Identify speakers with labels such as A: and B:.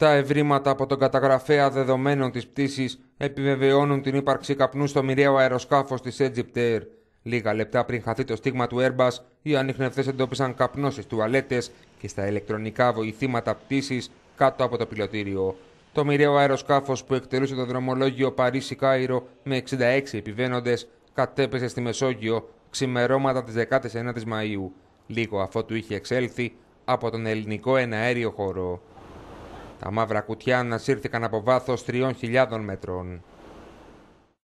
A: Τα ευρήματα από τον καταγραφέα δεδομένων της πτήσης επιβεβαιώνουν την ύπαρξη καπνού στο μοιραίο αεροσκάφος της Egypt Air. Λίγα λεπτά πριν χαθεί το στίγμα του Airbus, οι ανιχνευτές εντόπισαν καπνός στις τουαλέτες και στα ηλεκτρονικά βοηθήματα πτήσης κάτω από το πιλωτήριο. Το μοιραίο αεροσκάφος που εκτελούσε το δρομολόγιο Παρίσι-Κάιρο με 66 επιβαίνοντες κατέπεσε στη Μεσόγειο ξημερώματα της 19ης Μαΐου, λίγο αφότου είχε εξέλθει από τον ελληνικό εναέριο χώρο. Τα μαύρα κουτιά ανασύρθηκαν από βάθος 3.000 μέτρων.